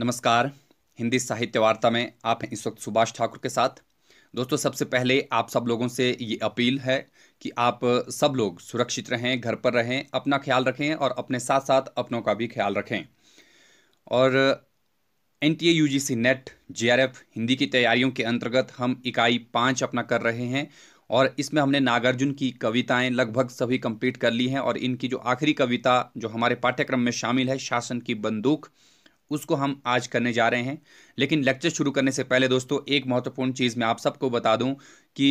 नमस्कार हिंदी साहित्य वार्ता में आप हैं इस वक्त सुभाष ठाकुर के साथ दोस्तों सबसे पहले आप सब लोगों से ये अपील है कि आप सब लोग सुरक्षित रहें घर पर रहें अपना ख्याल रखें और अपने साथ साथ अपनों का भी ख्याल रखें और N T A U G C net J R F Hindi की तैयारियों के अंतर्गत हम इकाई पाँच अपना कर रहे हैं और इसमें हमने नागार्जुन की कविताएं लगभग सभी कंप्लीट कर ली हैं और इनकी जो आखिरी कविता जो हमारे पाठ्यक्रम में शामिल है शासन की बंदूक उसको हम आज करने जा रहे हैं लेकिन लेक्चर शुरू करने से पहले दोस्तों एक महत्वपूर्ण चीज़ मैं आप सबको बता दूं कि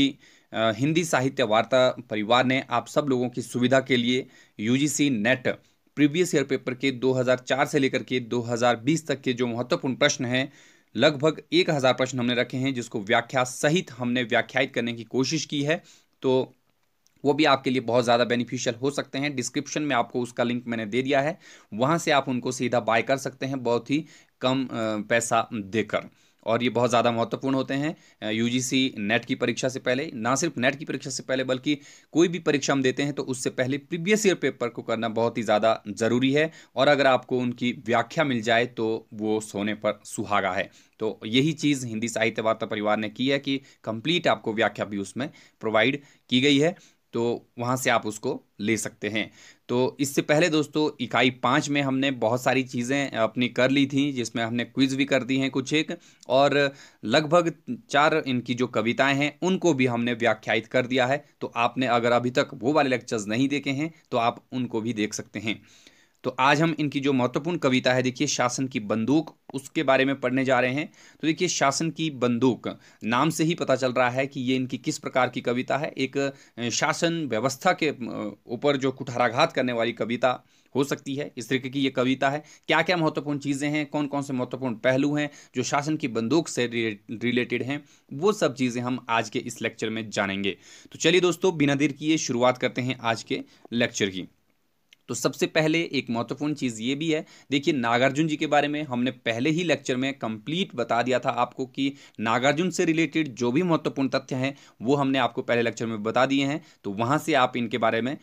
हिंदी साहित्य वार्ता परिवार ने आप सब लोगों की सुविधा के लिए UGC net previous year paper के 2004 से लेकर के 2020 तक के जो महत्वपूर्ण प्रश्न हैं लगभग एक हज़ार प्रश्न हमने रखे हैं जिसको व्याख्या सहित हमने व्याख्यायित करने की कोशिश की है तो वो भी आपके लिए बहुत ज़्यादा बेनिफिशियल हो सकते हैं डिस्क्रिप्शन में आपको उसका लिंक मैंने दे दिया है वहाँ से आप उनको सीधा बाय कर सकते हैं बहुत ही कम पैसा देकर और ये बहुत ज़्यादा महत्वपूर्ण होते हैं यूजीसी नेट की परीक्षा से पहले ना सिर्फ नेट की परीक्षा से पहले बल्कि कोई भी परीक्षा हम देते हैं तो उससे पहले प्रीवियस ईयर पेपर को करना बहुत ही ज़्यादा ज़रूरी है और अगर आपको उनकी व्याख्या मिल जाए तो वो सोने पर सुहागा है तो यही चीज़ हिंदी साहित्य वार्ता परिवार ने की है कि कंप्लीट आपको व्याख्या भी उसमें प्रोवाइड की गई है तो वहाँ से आप उसको ले सकते हैं तो इससे पहले दोस्तों इकाई पाँच में हमने बहुत सारी चीज़ें अपनी कर ली थी जिसमें हमने क्विज भी कर दी हैं कुछ एक और लगभग चार इनकी जो कविताएं हैं उनको भी हमने व्याख्यायित कर दिया है तो आपने अगर अभी तक वो वाले लेक्चर्स नहीं देखे हैं तो आप उनको भी देख सकते हैं तो आज हम इनकी जो महत्वपूर्ण कविता है देखिए शासन की बंदूक उसके बारे में पढ़ने जा रहे हैं तो देखिए शासन की बंदूक नाम से ही पता चल रहा है कि ये इनकी किस प्रकार की कविता है एक शासन व्यवस्था के ऊपर जो कुठाराघात करने वाली कविता हो सकती है इस तरीके की ये कविता है क्या क्या महत्वपूर्ण चीज़ें हैं कौन कौन से महत्वपूर्ण पहलू हैं जो शासन की बंदूक से रिलेटेड हैं वो सब चीज़ें हम आज के इस लेक्चर में जानेंगे तो चलिए दोस्तों बिना देर किए शुरुआत करते हैं आज के लेक्चर की तो सबसे पहले एक महत्वपूर्ण चीज़ ये भी है देखिए नागार्जुन जी के बारे में हमने पहले ही लेक्चर में कंप्लीट बता दिया था आपको कि नागार्जुन से रिलेटेड जो भी महत्वपूर्ण तथ्य हैं वो हमने आपको पहले लेक्चर में बता दिए हैं तो वहाँ से आप इनके बारे में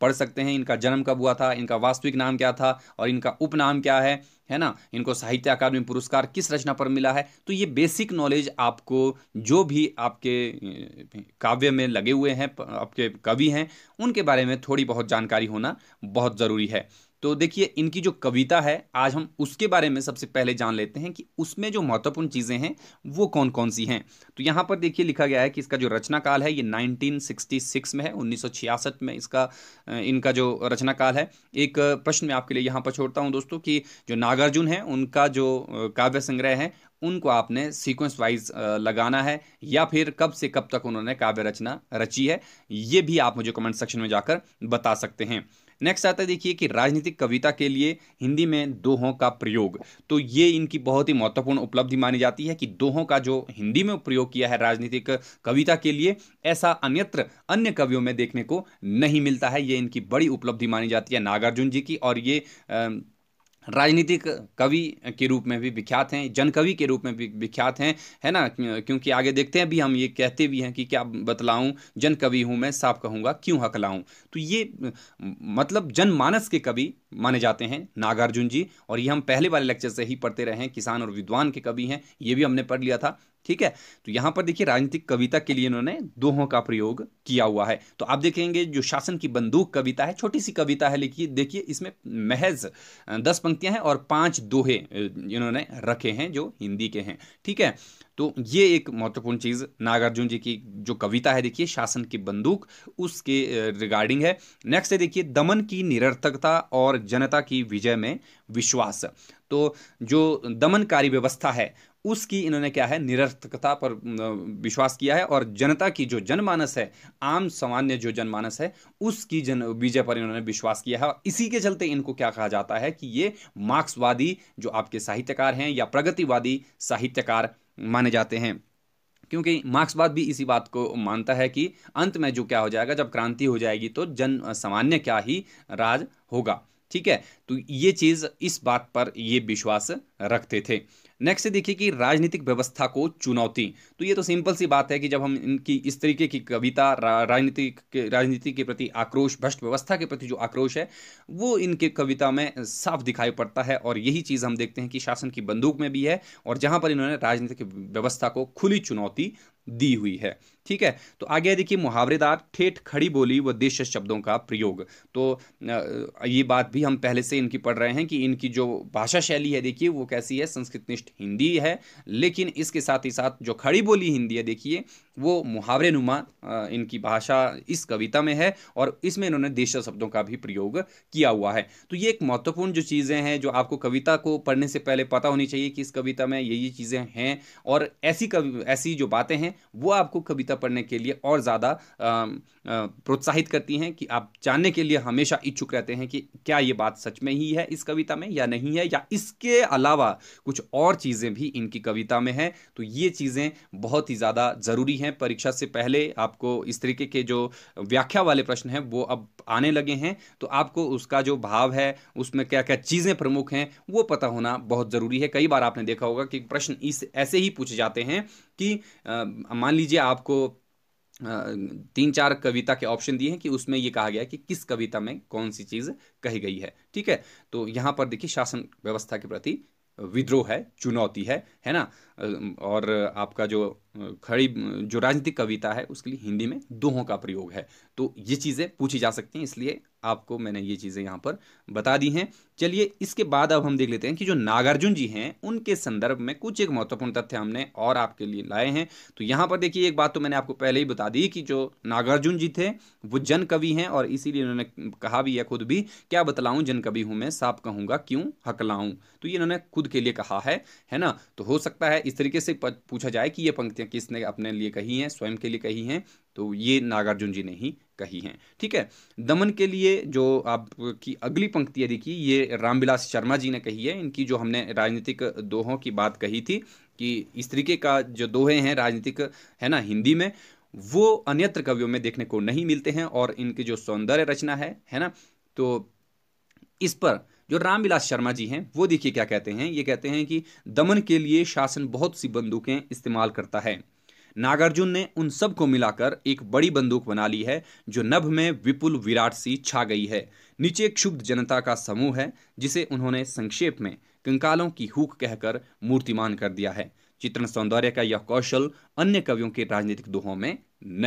पढ़ सकते हैं इनका जन्म कब हुआ था इनका वास्तविक नाम क्या था और इनका उपनाम क्या है है ना इनको साहित्य अकादमी पुरस्कार किस रचना पर मिला है तो ये बेसिक नॉलेज आपको जो भी आपके काव्य में लगे हुए हैं आपके कवि हैं उनके बारे में थोड़ी बहुत जानकारी होना बहुत ज़रूरी है तो देखिए इनकी जो कविता है आज हम उसके बारे में सबसे पहले जान लेते हैं कि उसमें जो महत्वपूर्ण चीज़ें हैं वो कौन कौन सी हैं तो यहाँ पर देखिए लिखा गया है कि इसका जो रचनाकाल है ये 1966 में है 1966 में इसका इनका जो रचनाकाल है एक प्रश्न मैं आपके लिए यहाँ पर छोड़ता हूँ दोस्तों कि जो नागार्जुन है उनका जो काव्य संग्रह है उनको आपने सीक्वेंस वाइज लगाना है या फिर कब से कब तक उन्होंने काव्य रचना रची है ये भी आप मुझे कमेंट सेक्शन में जाकर बता सकते हैं नेक्स्ट आता है देखिए कि राजनीतिक कविता के लिए हिंदी में दोहों का प्रयोग तो ये इनकी बहुत ही महत्वपूर्ण उपलब्धि मानी जाती है कि दोहों का जो हिंदी में प्रयोग किया है राजनीतिक कविता के लिए ऐसा अन्यत्र अन्य कवियों में देखने को नहीं मिलता है ये इनकी बड़ी उपलब्धि मानी जाती है नागार्जुन जी की और ये आ, राजनीतिक कवि के रूप में भी विख्यात हैं जन कवि के रूप में भी विख्यात हैं है ना क्योंकि आगे देखते हैं भी हम ये कहते भी हैं कि क्या बतलाऊं जन कवि हूँ मैं साफ कहूँगा क्यों हक तो ये मतलब जनमानस के कवि माने जाते हैं नागार्जुन जी और ये हम पहले वाले लेक्चर से ही पढ़ते रहे हैं किसान और विद्वान के कवि हैं ये भी हमने पढ़ लिया था ठीक है तो यहां पर देखिए राजनीतिक कविता के लिए इन्होंने दोहों का प्रयोग किया हुआ है तो आप देखेंगे जो शासन की बंदूक कविता है छोटी सी कविता है लेकिन देखिए इसमें महज दस पंक्तियां हैं और पांच दोहे इन्होंने रखे हैं जो हिंदी के हैं ठीक है तो ये एक महत्वपूर्ण चीज़ नागार्जुन जी की जो कविता है देखिए शासन की बंदूक उसके रिगार्डिंग है नेक्स्ट है देखिए दमन की निरर्थकता और जनता की विजय में विश्वास तो जो दमनकारी व्यवस्था है उसकी इन्होंने क्या है निरर्थकता पर विश्वास किया है और जनता की जो जनमानस है आम सामान्य जो जनमानस है उसकी जन विजय पर इन्होंने विश्वास किया है और इसी के चलते इनको क्या कहा जाता है कि ये मार्क्सवादी जो आपके साहित्यकार हैं या प्रगतिवादी साहित्यकार माने जाते हैं क्योंकि मार्क्सवाद भी इसी बात को मानता है कि अंत में जो क्या हो जाएगा जब क्रांति हो जाएगी तो जन सामान्य क्या ही राज होगा ठीक है तो ये चीज़ इस बात पर ये विश्वास रखते थे नेक्स्ट देखिए कि राजनीतिक व्यवस्था को चुनौती तो ये तो सिंपल सी बात है कि जब हम इनकी इस तरीके की कविता रा, राजनीतिक राजनीति के प्रति आक्रोश भ्रष्ट व्यवस्था के प्रति जो आक्रोश है वो इनके कविता में साफ दिखाई पड़ता है और यही चीज़ हम देखते हैं कि शासन की बंदूक में भी है और जहाँ पर इन्होंने राजनीतिक व्यवस्था को खुली चुनौती दी हुई है ठीक है तो आगे देखिए मुहावरेदार ठेठ खड़ी बोली व देश शब्दों का प्रयोग तो ये बात भी हम पहले से इनकी पढ़ रहे हैं कि इनकी जो भाषा शैली है देखिए वो कैसी है संस्कृतनिष्ठ हिंदी है लेकिन इसके साथ ही साथ जो खड़ी बोली हिंदी है देखिए वो मुहावरे नुमा इनकी भाषा इस कविता में है और इसमें इन्होंने देश शब्दों का भी प्रयोग किया हुआ है तो ये एक महत्वपूर्ण जो चीज़ें हैं जो आपको कविता को पढ़ने से पहले पता होनी चाहिए कि इस कविता में ये ये चीज़ें हैं और ऐसी कवि ऐसी जो बातें हैं वो आपको कविता पढ़ने के लिए और ज़्यादा प्रोत्साहित करती हैं कि आप जानने के लिए हमेशा इच्छुक रहते हैं कि क्या ये बात सच में ही है इस कविता में या नहीं है या इसके अलावा कुछ और चीज़ें भी इनकी कविता में हैं तो ये चीज़ें बहुत ही ज़्यादा ज़रूरी हैं परीक्षा से पहले आपको इस तरीके के जो व्याख्या वाले प्रश्न हैं वो अब आने लगे हैं तो आपको उसका जो भाव है उसमें क्या क्या चीज़ें प्रमुख हैं वो पता होना बहुत ज़रूरी है कई बार आपने देखा होगा कि प्रश्न इस ऐसे ही पूछे जाते हैं कि मान लीजिए आपको तीन चार कविता के ऑप्शन दिए हैं कि उसमें ये कहा गया है कि किस कविता में कौन सी चीज़ कही गई है ठीक है तो यहाँ पर देखिए शासन व्यवस्था के प्रति विद्रोह है चुनौती है है ना और आपका जो खड़ी जो राजनीतिक कविता है उसके लिए हिंदी में दोहों का प्रयोग है तो ये चीज़ें पूछी जा सकती हैं इसलिए आपको मैंने ये चीज़ें यहाँ पर बता दी हैं चलिए इसके बाद अब हम देख लेते हैं कि जो नागार्जुन जी हैं उनके संदर्भ में कुछ एक महत्वपूर्ण तथ्य हमने और आपके लिए लाए हैं तो यहाँ पर देखिए एक बात तो मैंने आपको पहले ही बता दी कि जो नागार्जुन जी थे वो जन कवि हैं और इसीलिए उन्होंने कहा भी है खुद भी क्या बतलाऊँ जन कवि हूँ मैं साफ कहूँगा क्यों हकलाऊँ तो ये इन्होंने खुद के लिए कहा है है ना तो हो सकता है इस तरीके से पूछा जाए कि ये पंक्ति पंक्तियाँ किसने अपने लिए कही हैं स्वयं के लिए कही हैं तो ये नागार्जुन जी ने ही कही हैं ठीक है दमन के लिए जो आपकी अगली पंक्ति है देखिए ये रामविलास शर्मा जी ने कही है इनकी जो हमने राजनीतिक दोहों की बात कही थी कि इस तरीके का जो दोहे हैं राजनीतिक है ना हिंदी में वो अन्यत्र कवियों में देखने को नहीं मिलते हैं और इनकी जो सौंदर्य रचना है है ना तो इस पर जो रामविलास शर्मा जी हैं वो देखिए क्या कहते हैं ये कहते हैं कि दमन के लिए शासन बहुत सी बंदूकें इस्तेमाल करता है नागार्जुन ने उन सब को मिलाकर एक बड़ी बंदूक बना ली है जो नभ में विपुल विराट सी छा गई है नीचे क्षुब्ध जनता का समूह है जिसे उन्होंने संक्षेप में कंकालों की हुक कहकर मूर्तिमान कर दिया है चित्रण सौंदर्य का यह कौशल अन्य कवियों के राजनीतिक दोहों में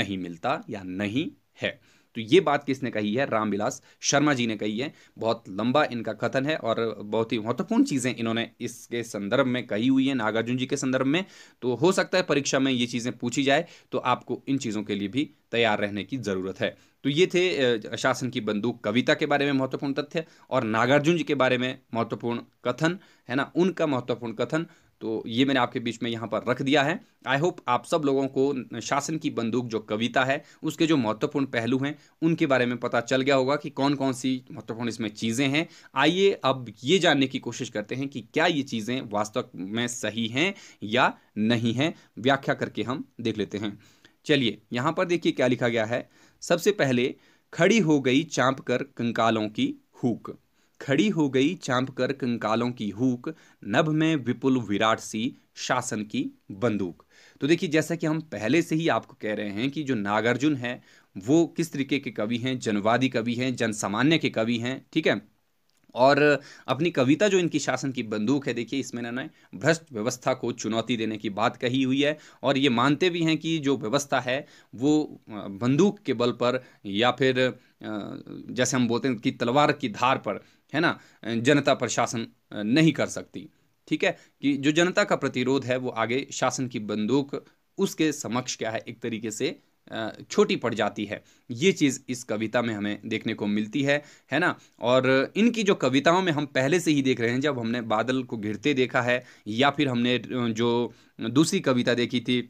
नहीं मिलता या नहीं है तो ये बात किसने कही है रामविलास शर्मा जी ने कही है बहुत लंबा इनका कथन है और बहुत ही महत्वपूर्ण चीज़ें इन्होंने इसके संदर्भ में कही हुई है नागार्जुन जी के संदर्भ में तो हो सकता है परीक्षा में ये चीज़ें पूछी जाए तो आपको इन चीज़ों के लिए भी तैयार रहने की ज़रूरत है तो ये थे शासन की बंदूक कविता के बारे में महत्वपूर्ण तथ्य और नागार्जुन जी के बारे में महत्वपूर्ण कथन है ना उनका महत्वपूर्ण कथन तो ये मैंने आपके बीच में यहाँ पर रख दिया है आई होप आप सब लोगों को शासन की बंदूक जो कविता है उसके जो महत्वपूर्ण पहलू हैं उनके बारे में पता चल गया होगा कि कौन कौन सी महत्वपूर्ण इसमें चीज़ें हैं आइए अब ये जानने की कोशिश करते हैं कि क्या ये चीज़ें वास्तव में सही हैं या नहीं हैं व्याख्या करके हम देख लेते हैं चलिए यहाँ पर देखिए क्या लिखा गया है सबसे पहले खड़ी हो गई चाँप कर कंकालों की हुक खड़ी हो गई चांप कर कंकालों की हुक नभ में विपुल विराट सी शासन की बंदूक तो देखिए जैसा कि हम पहले से ही आपको कह रहे हैं कि जो नागार्जुन है वो किस तरीके के कवि हैं जनवादी कवि हैं जनसामान्य के कवि हैं ठीक है और अपनी कविता जो इनकी शासन की बंदूक है देखिए इसमें इन्होंने भ्रष्ट व्यवस्था को चुनौती देने की बात कही हुई है और ये मानते भी हैं कि जो व्यवस्था है वो बंदूक के बल पर या फिर जैसे हम बोलते हैं कि तलवार की धार पर है ना जनता पर शासन नहीं कर सकती ठीक है कि जो जनता का प्रतिरोध है वो आगे शासन की बंदूक उसके समक्ष क्या है एक तरीके से छोटी पड़ जाती है ये चीज़ इस कविता में हमें देखने को मिलती है है ना और इनकी जो कविताओं में हम पहले से ही देख रहे हैं जब हमने बादल को घिरते देखा है या फिर हमने जो दूसरी कविता देखी थी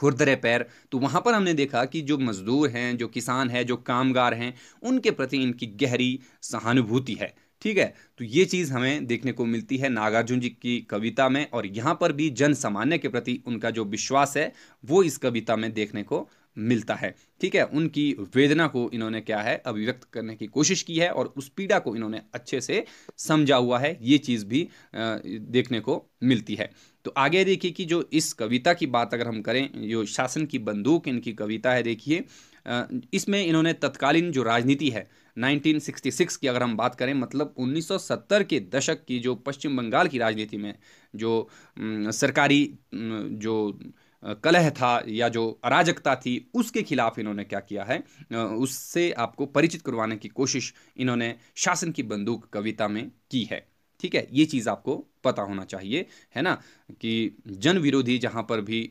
खुरदरे पैर तो वहाँ पर हमने देखा कि जो मज़दूर हैं जो किसान हैं जो कामगार हैं उनके प्रति इनकी गहरी सहानुभूति है ठीक है तो ये चीज़ हमें देखने को मिलती है नागार्जुन जी की कविता में और यहाँ पर भी जन सामान्य के प्रति उनका जो विश्वास है वो इस कविता में देखने को मिलता है ठीक है उनकी वेदना को इन्होंने क्या है अभिव्यक्त करने की कोशिश की है और उस पीड़ा को इन्होंने अच्छे से समझा हुआ है ये चीज़ भी देखने को मिलती है तो आगे देखिए कि जो इस कविता की बात अगर हम करें जो शासन की बंदूक इनकी कविता है देखिए इसमें इन्होंने तत्कालीन जो राजनीति है 1966 की अगर हम बात करें मतलब 1970 के दशक की जो पश्चिम बंगाल की राजनीति में जो सरकारी जो कलह था या जो अराजकता थी उसके खिलाफ इन्होंने क्या किया है उससे आपको परिचित करवाने की कोशिश इन्होंने शासन की बंदूक कविता में की है ठीक है ये चीज़ आपको पता होना चाहिए है ना कि जन विरोधी जहाँ पर भी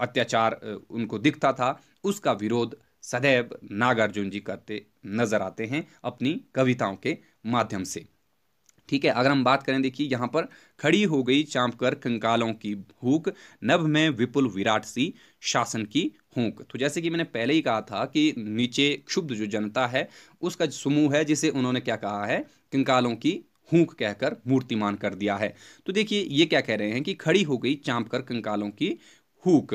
अत्याचार उनको दिखता था उसका विरोध सदैव नागार्जुन जी करते नजर आते हैं अपनी कविताओं के माध्यम से ठीक है अगर हम बात करें देखिए यहाँ पर खड़ी हो गई चाँप कर कंकालों की भूख नभ में विपुल विराट सी शासन की हूक तो जैसे कि मैंने पहले ही कहा था कि नीचे क्षुब्ध जो जनता है उसका समूह है जिसे उन्होंने क्या कहा है कंकालों की हूक कहकर मूर्तिमान कर दिया है तो देखिए ये क्या कह रहे हैं कि खड़ी हो गई चाँप कर कंकालों की हूक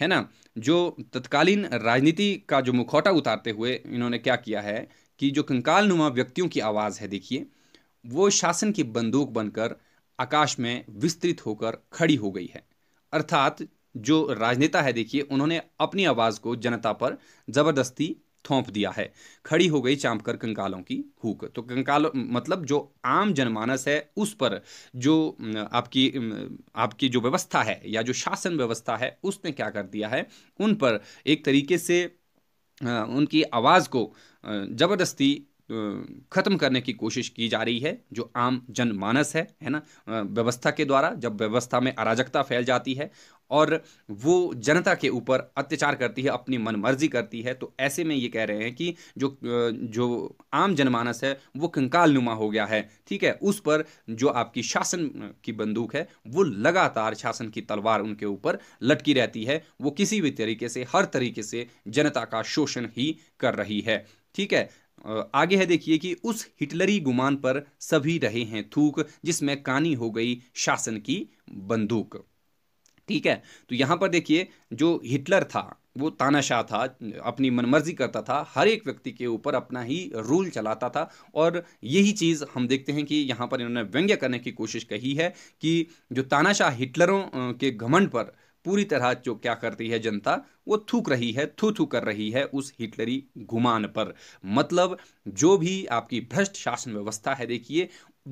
है ना जो तत्कालीन राजनीति का जो मुखौटा उतारते हुए इन्होंने क्या किया है कि जो कंकाल नुमा व्यक्तियों की आवाज़ है देखिए वो शासन की बंदूक बनकर आकाश में विस्तृत होकर खड़ी हो गई है अर्थात जो राजनेता है देखिए उन्होंने अपनी आवाज़ को जनता पर ज़बरदस्ती थोप दिया है खड़ी हो गई चांप कर कंकालों की हुक तो कंकाल मतलब जो आम जनमानस है उस पर जो आपकी आपकी जो व्यवस्था है या जो शासन व्यवस्था है उसने क्या कर दिया है उन पर एक तरीके से उनकी आवाज़ को ज़बरदस्ती ख़त्म करने की कोशिश की जा रही है जो आम जनमानस है है ना व्यवस्था के द्वारा जब व्यवस्था में अराजकता फैल जाती है और वो जनता के ऊपर अत्याचार करती है अपनी मनमर्जी करती है तो ऐसे में ये कह रहे हैं कि जो जो आम जनमानस है वो कंकाल नुमा हो गया है ठीक है उस पर जो आपकी शासन की बंदूक है वो लगातार शासन की तलवार उनके ऊपर लटकी रहती है वो किसी भी तरीके से हर तरीके से जनता का शोषण ही कर रही है ठीक है आगे है देखिए कि उस हिटलरी गुमान पर सभी रहे हैं थूक जिसमें कानी हो गई शासन की बंदूक ठीक है तो यहां पर देखिए जो हिटलर था वो तानाशाह था अपनी मनमर्जी करता था हर एक व्यक्ति के ऊपर अपना ही रूल चलाता था और यही चीज़ हम देखते हैं कि यहां पर इन्होंने व्यंग्य करने की कोशिश कही है कि जो तानाशाह हिटलरों के घमंड पर पूरी तरह जो क्या करती है जनता वो थूक रही है थू थू कर रही है उस हिटलरी गुमान पर मतलब जो भी आपकी भ्रष्ट शासन व्यवस्था है देखिए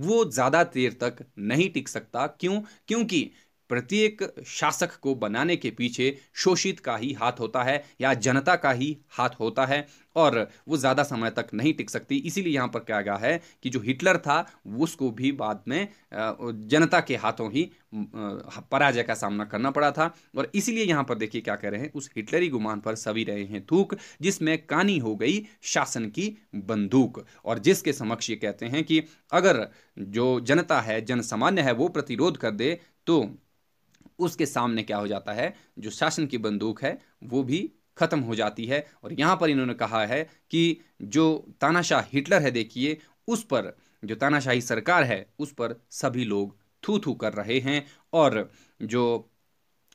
वो ज़्यादा देर तक नहीं टिक सकता क्यों क्योंकि प्रत्येक शासक को बनाने के पीछे शोषित का ही हाथ होता है या जनता का ही हाथ होता है और वो ज़्यादा समय तक नहीं टिक सकती इसीलिए यहाँ पर क्या गया है कि जो हिटलर था उसको भी बाद में जनता के हाथों ही पराजय का सामना करना पड़ा था और इसीलिए यहाँ पर देखिए क्या कह रहे हैं उस हिटलरी गुमान पर सवी रहे हैं थूक जिसमें कानी हो गई शासन की बंदूक और जिसके समक्ष ये कहते हैं कि अगर जो जनता है जन सामान्य है वो प्रतिरोध कर दे तो उसके सामने क्या हो जाता है जो शासन की बंदूक है वो भी ख़त्म हो जाती है और यहाँ पर इन्होंने कहा है कि जो तानाशाह हिटलर है देखिए उस पर जो तानाशाही सरकार है उस पर सभी लोग थू थू कर रहे हैं और जो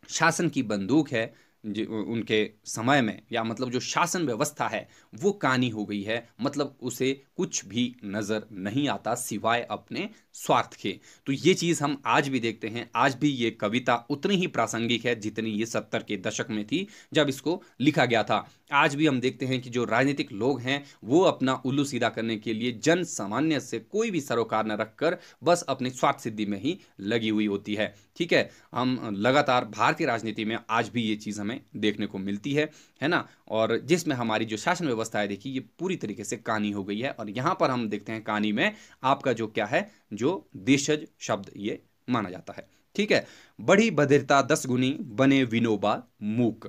शासन की बंदूक है उनके समय में या मतलब जो शासन व्यवस्था है वो कानी हो गई है मतलब उसे कुछ भी नज़र नहीं आता सिवाय अपने स्वार्थ के तो ये चीज़ हम आज भी देखते हैं आज भी ये कविता उतनी ही प्रासंगिक है जितनी ये सत्तर के दशक में थी जब इसको लिखा गया था आज भी हम देखते हैं कि जो राजनीतिक लोग हैं वो अपना उल्लू सीधा करने के लिए जन सामान्य से कोई भी सरोकार न रखकर बस अपनी स्वार्थ सिद्धि में ही लगी हुई होती है ठीक है हम लगातार भारतीय राजनीति में आज भी ये चीज़ हमें देखने को मिलती है है ना और जिसमें हमारी जो शासन व्यवस्था है देखिए ये पूरी तरीके से कानी हो गई है और यहाँ पर हम देखते हैं कानी में आपका जो क्या है जो देशज शब्द ये माना जाता है ठीक है बड़ी बधिरता दस गुनी बने विनोबा मूक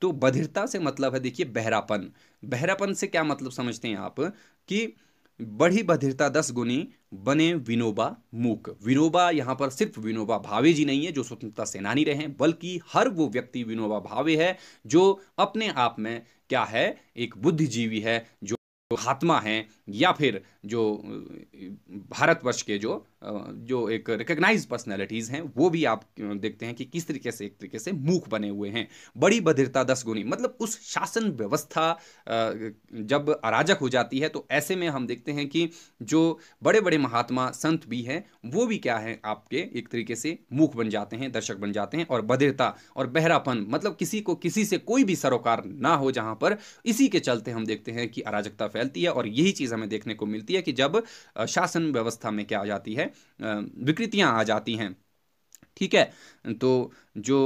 तो बधिरता से मतलब है देखिए बहरापन बहरापन से क्या मतलब समझते हैं आप कि बढ़ी बधिरता दस गुनी बने विनोबा मूक विनोबा यहाँ पर सिर्फ विनोबा भावे जी नहीं है जो स्वतंत्रता सेनानी रहे बल्कि हर वो व्यक्ति विनोबा भावे है जो अपने आप में क्या है एक बुद्धिजीवी है जो महात्मा है या फिर जो भारतवर्ष के जो जो एक रिकग्नाइज पर्सनैलिटीज़ हैं वो भी आप देखते हैं कि किस तरीके से एक तरीके से मूख बने हुए हैं बड़ी बधिरता दस गुनी मतलब उस शासन व्यवस्था जब अराजक हो जाती है तो ऐसे में हम देखते हैं कि जो बड़े बड़े महात्मा संत भी हैं वो भी क्या है आपके एक तरीके से मूख बन जाते हैं दर्शक बन जाते हैं और बधिरता और बहरापन मतलब किसी को किसी से कोई भी सरोकार ना हो जहाँ पर इसी के चलते हम देखते हैं कि अराजकता फैलती है और यही चीज़ हमें देखने को मिलती होती है कि जब शासन व्यवस्था में क्या आ जाती है विकृतियां आ जाती हैं ठीक है तो जो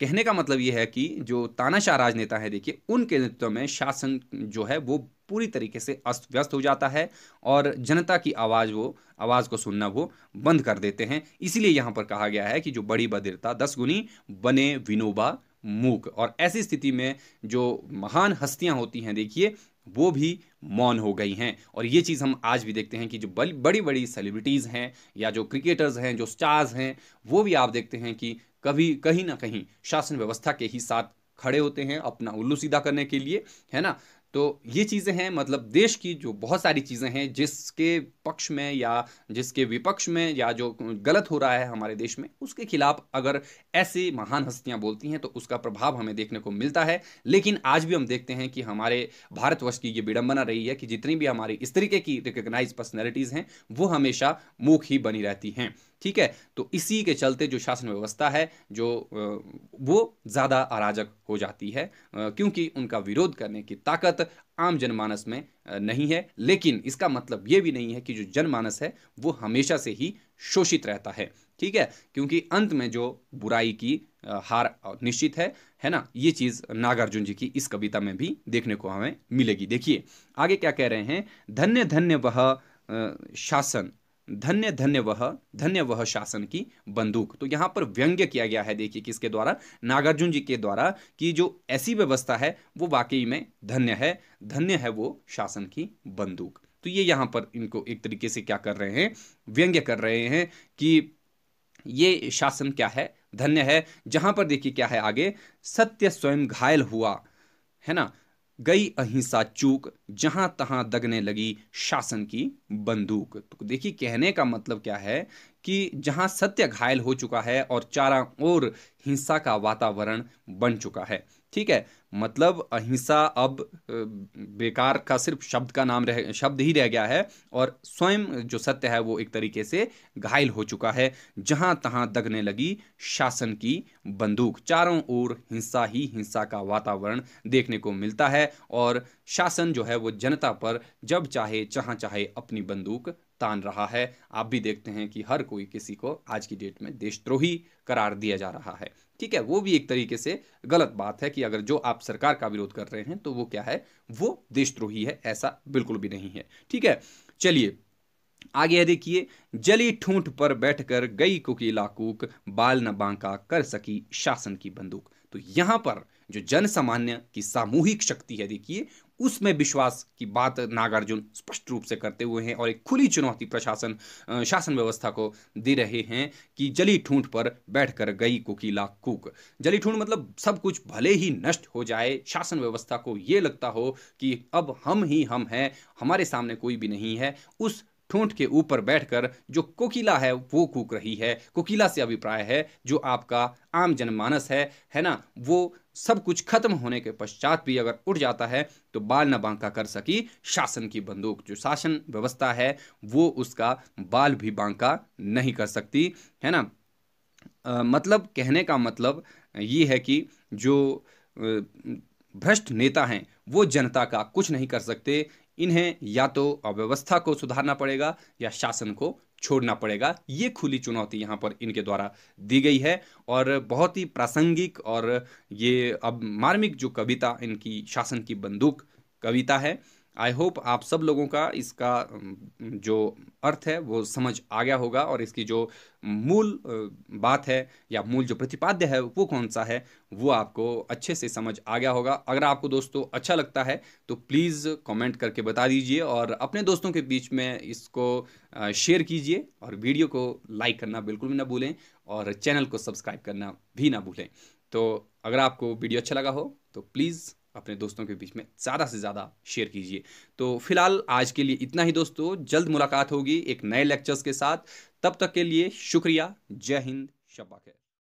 कहने का मतलब यह है कि जो तानाशाह राजनेता है देखिए उनके नेतृत्व में शासन जो है वो पूरी तरीके से अस्त व्यस्त हो जाता है और जनता की आवाज़ वो आवाज़ को सुनना वो बंद कर देते हैं इसीलिए यहाँ पर कहा गया है कि जो बड़ी बधिरता दस गुनी बने विनोबा मूक और ऐसी स्थिति में जो महान हस्तियां होती हैं देखिए वो भी मौन हो गई हैं और ये चीज़ हम आज भी देखते हैं कि जो बड़ी बड़ी सेलिब्रिटीज़ हैं या जो क्रिकेटर्स हैं जो स्टार्स हैं वो भी आप देखते हैं कि कभी कहीं ना कहीं शासन व्यवस्था के ही साथ खड़े होते हैं अपना उल्लू सीधा करने के लिए है ना तो ये चीज़ें हैं मतलब देश की जो बहुत सारी चीज़ें हैं जिसके पक्ष में या जिसके विपक्ष में या जो गलत हो रहा है हमारे देश में उसके खिलाफ अगर ऐसी महान हस्तियां बोलती हैं तो उसका प्रभाव हमें देखने को मिलता है लेकिन आज भी हम देखते हैं कि हमारे भारतवर्ष की ये विडम्बना रही है कि जितनी भी हमारी इस तरीके की रिकग्नाइज पर्सनैलिटीज़ हैं वो हमेशा मूख ही बनी रहती हैं ठीक है तो इसी के चलते जो शासन व्यवस्था है जो वो ज़्यादा अराजक हो जाती है क्योंकि उनका विरोध करने की ताकत आम जनमानस में नहीं है लेकिन इसका मतलब ये भी नहीं है कि जो जनमानस है वो हमेशा से ही शोषित रहता है ठीक है क्योंकि अंत में जो बुराई की हार निश्चित है है ना ये चीज़ नागार्जुन जी की इस कविता में भी देखने को हमें मिलेगी देखिए आगे क्या कह रहे हैं धन्य धन्य वह शासन धन्य धन्य वह धन्य वह शासन की बंदूक तो यहां पर व्यंग्य किया गया है देखिए किसके द्वारा नागार्जुन जी के द्वारा कि जो ऐसी व्यवस्था है वो वाकई में धन्य है धन्य है वो शासन की बंदूक तो ये यहां पर इनको एक तरीके से क्या कर रहे हैं व्यंग्य कर रहे हैं कि ये शासन क्या है धन्य है जहां पर देखिए क्या है आगे सत्य स्वयं घायल हुआ है ना गई अहिंसा चूक जहां तहां दगने लगी शासन की बंदूक तो देखिए कहने का मतलब क्या है कि जहां सत्य घायल हो चुका है और चारा ओर हिंसा का वातावरण बन चुका है ठीक है मतलब अहिंसा अब बेकार का सिर्फ शब्द का नाम रह शब्द ही रह गया है और स्वयं जो सत्य है वो एक तरीके से घायल हो चुका है जहां तहां दगने लगी शासन की बंदूक चारों ओर हिंसा ही हिंसा का वातावरण देखने को मिलता है और शासन जो है वो जनता पर जब चाहे जहाँ चाहे अपनी बंदूक तान रहा है आप भी देखते हैं कि हर कोई किसी को आज की डेट में देशद्रोही करार दिया जा रहा है ठीक है वो भी एक तरीके से गलत बात है कि अगर जो आप सरकार का विरोध कर रहे हैं तो वो क्या है वो देशद्रोही है ऐसा बिल्कुल भी नहीं है ठीक है चलिए आगे देखिए जली ठूंठ पर बैठकर गई कुकीला कूक बाल न बांका कर सकी शासन की बंदूक तो यहां पर जो जन सामान्य की सामूहिक शक्ति है देखिए उसमें विश्वास की बात नागार्जुन स्पष्ट रूप से करते हुए हैं और एक खुली चुनौती प्रशासन शासन व्यवस्था को दे रहे हैं कि जली ठूंठ पर बैठकर गई कोकिला कुक जली ठूंठ मतलब सब कुछ भले ही नष्ट हो जाए शासन व्यवस्था को ये लगता हो कि अब हम ही हम हैं हमारे सामने कोई भी नहीं है उस ठूंठ के ऊपर बैठकर जो कोकिला है वो कूक रही है कोकिला से अभिप्राय है जो आपका आम जनमानस है है ना वो सब कुछ खत्म होने के पश्चात भी अगर उठ जाता है तो बाल न बांका कर सकी शासन की बंदूक जो शासन व्यवस्था है वो उसका बाल भी बांका नहीं कर सकती है ना आ, मतलब कहने का मतलब ये है कि जो भ्रष्ट नेता हैं वो जनता का कुछ नहीं कर सकते इन्हें या तो अव्यवस्था को सुधारना पड़ेगा या शासन को छोड़ना पड़ेगा ये खुली चुनौती यहाँ पर इनके द्वारा दी गई है और बहुत ही प्रासंगिक और ये अब मार्मिक जो कविता इनकी शासन की बंदूक कविता है आई होप आप सब लोगों का इसका जो अर्थ है वो समझ आ गया होगा और इसकी जो मूल बात है या मूल जो प्रतिपाद्य है वो कौन सा है वो आपको अच्छे से समझ आ गया होगा अगर आपको दोस्तों अच्छा लगता है तो प्लीज़ कमेंट करके बता दीजिए और अपने दोस्तों के बीच में इसको शेयर कीजिए और वीडियो को लाइक करना बिल्कुल भी ना भूलें और चैनल को सब्सक्राइब करना भी ना भूलें तो अगर आपको वीडियो अच्छा लगा हो तो प्लीज़ अपने दोस्तों के बीच में ज़्यादा से ज़्यादा शेयर कीजिए तो फिलहाल आज के लिए इतना ही दोस्तों जल्द मुलाकात होगी एक नए लेक्चर्स के साथ तब तक के लिए शुक्रिया जय हिंद शब्बा खैर